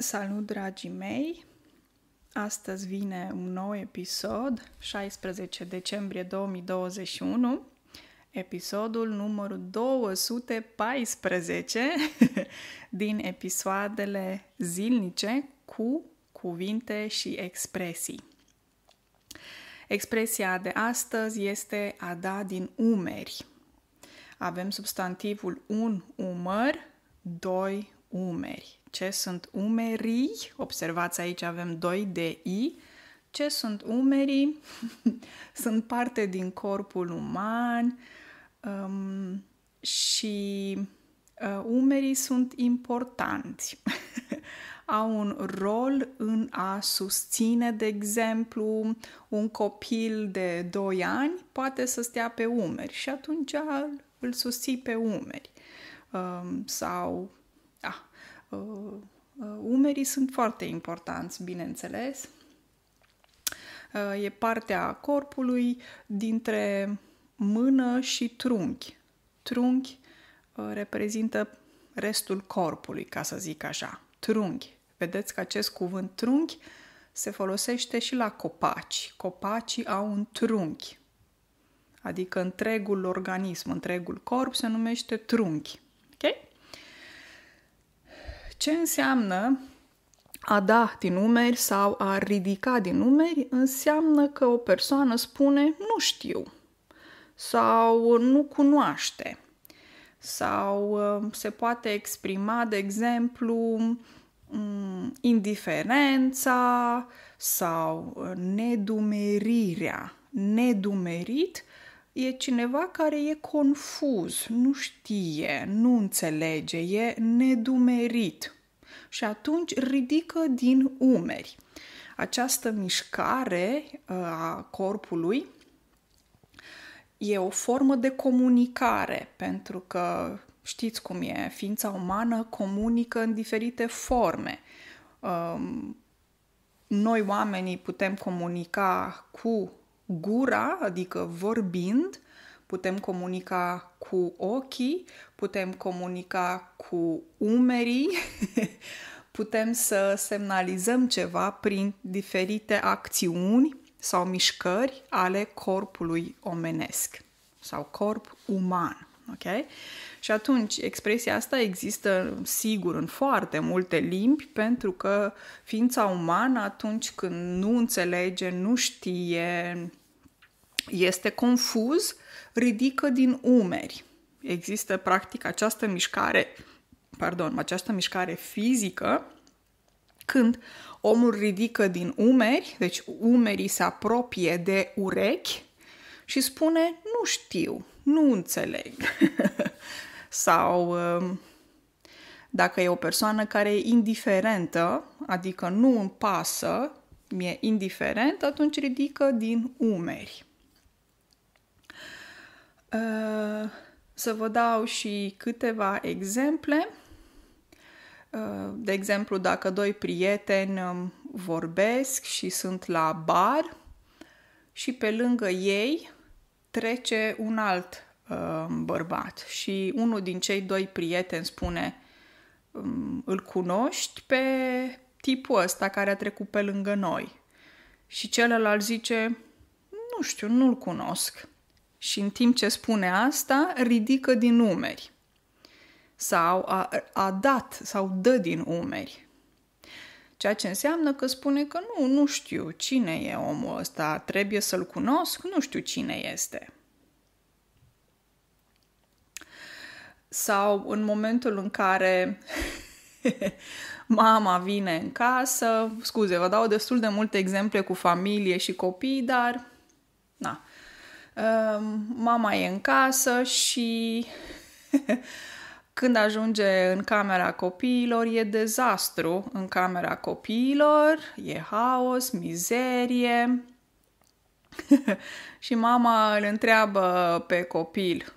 Salut, dragii mei! Astăzi vine un nou episod, 16 decembrie 2021, episodul numărul 214 din episoadele zilnice cu cuvinte și expresii. Expresia de astăzi este a da din umeri. Avem substantivul un umăr, doi umeri. Ce sunt umerii? Observați aici avem 2 de i. Ce sunt umerii? sunt parte din corpul uman um, și uh, umerii sunt importanți. Au un rol în a susține, de exemplu, un copil de 2 ani poate să stea pe umeri și atunci îl susții pe umeri. Um, sau Uh, uh, umerii sunt foarte importanți, bineînțeles. Uh, e partea corpului dintre mână și trunchi. Trunchi reprezintă restul corpului, ca să zic așa. Trunchi. Vedeți că acest cuvânt trunchi se folosește și la copaci. Copacii au un trunchi, adică întregul organism, întregul corp se numește trunchi. Okay? ce înseamnă a da din numeri sau a ridica din numeri înseamnă că o persoană spune nu știu sau nu cunoaște sau uh, se poate exprima, de exemplu, mm, indiferența sau uh, nedumerirea. Nedumerit e cineva care e confuz, nu știe, nu înțelege, e nedumerit și atunci ridică din umeri. Această mișcare uh, a corpului e o formă de comunicare, pentru că știți cum e, ființa umană comunică în diferite forme. Um, noi oamenii putem comunica cu gura, adică vorbind, putem comunica cu ochii, putem comunica cu umerii, putem să semnalizăm ceva prin diferite acțiuni sau mișcări ale corpului omenesc sau corp uman. Ok? Și atunci, expresia asta există sigur în foarte multe limbi, pentru că ființa umană, atunci când nu înțelege, nu știe, este confuz, ridică din umeri. Există practic această mișcare, pardon, această mișcare fizică când omul ridică din umeri, deci umerii se apropie de urechi și spune nu știu, nu înțeleg. Sau um, dacă e o persoană care e indiferentă, adică nu îmi pasă, mi-e indiferent, atunci ridică din umeri. Ă, să vă dau și câteva exemple. Ă, de exemplu, dacă doi prieteni um, vorbesc și sunt la bar și pe lângă ei trece un alt ă, bărbat și unul din cei doi prieteni spune um, îl cunoști pe tipul ăsta care a trecut pe lângă noi. Și celălalt zice, nu știu, nu-l cunosc și în timp ce spune asta, ridică din umeri sau a, a dat sau dă din umeri. Ceea ce înseamnă că spune că nu, nu știu cine e omul ăsta, trebuie să-l cunosc, nu știu cine este. Sau în momentul în care mama vine în casă, scuze, vă dau destul de multe exemple cu familie și copii, dar na, Ehm, mama e în casă și când ajunge în camera copiilor e dezastru în camera copiilor, e haos, mizerie. și mama îl întreabă pe copil,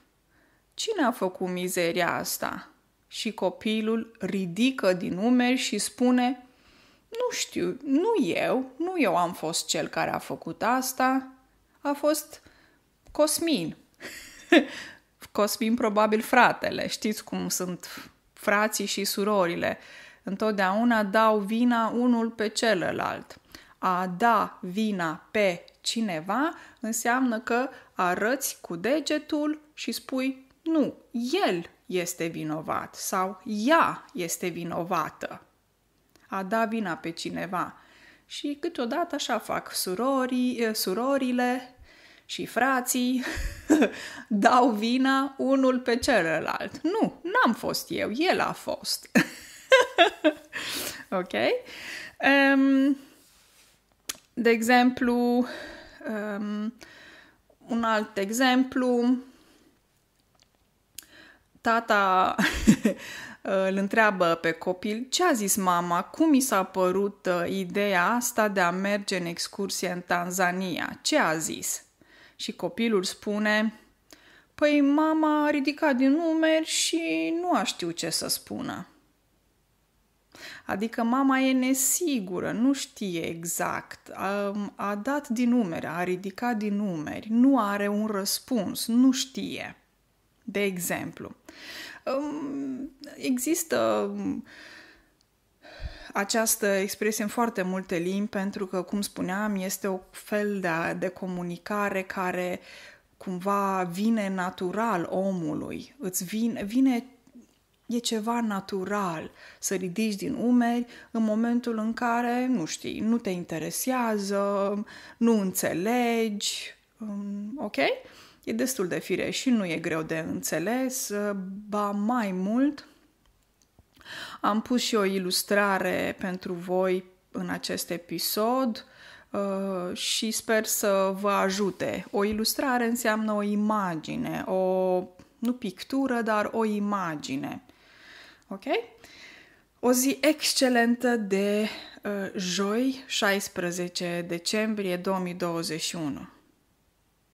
cine a făcut mizeria asta? Și copilul ridică din umeri și spune, nu știu, nu eu, nu eu am fost cel care a făcut asta, a fost Cosmin. Cosmin probabil fratele. Știți cum sunt frații și surorile. Întotdeauna dau vina unul pe celălalt. A da vina pe cineva înseamnă că arăți cu degetul și spui nu, el este vinovat sau ea este vinovată. A da vina pe cineva. Și câteodată așa fac surorii, eh, surorile, și frații dau vina unul pe celălalt. Nu, n-am fost eu, el a fost. ok? Um, de exemplu, um, un alt exemplu, tata îl întreabă pe copil ce a zis mama, cum i s-a părut uh, ideea asta de a merge în excursie în Tanzania, ce a zis? Și copilul spune, Păi mama a ridicat din numeri și nu a știut ce să spună. Adică mama e nesigură, nu știe exact, a, a dat din numeri, a ridicat din numeri, nu are un răspuns, nu știe. De exemplu, um, există um, această expresie în foarte multe limbi, pentru că, cum spuneam, este o fel de, de comunicare care cumva vine natural omului. Îți vine, vine e ceva natural să ridici din umeri în momentul în care, nu știi, nu te interesează, nu înțelegi, um, ok? E destul de fire și nu e greu de înțeles, ba mai mult, am pus și o ilustrare pentru voi în acest episod uh, și sper să vă ajute. O ilustrare înseamnă o imagine, o nu pictură, dar o imagine. Ok? O zi excelentă de uh, joi, 16 decembrie 2021.